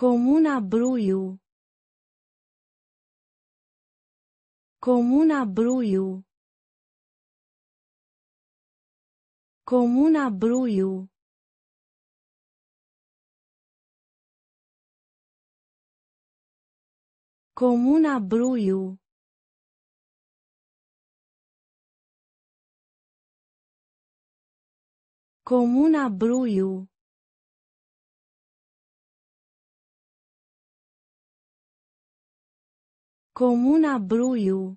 Comuna Bruiu. Comuna Bruiu. Comuna Bruiu. Comuna Bruiu. Comuna Bruiu. Comuna um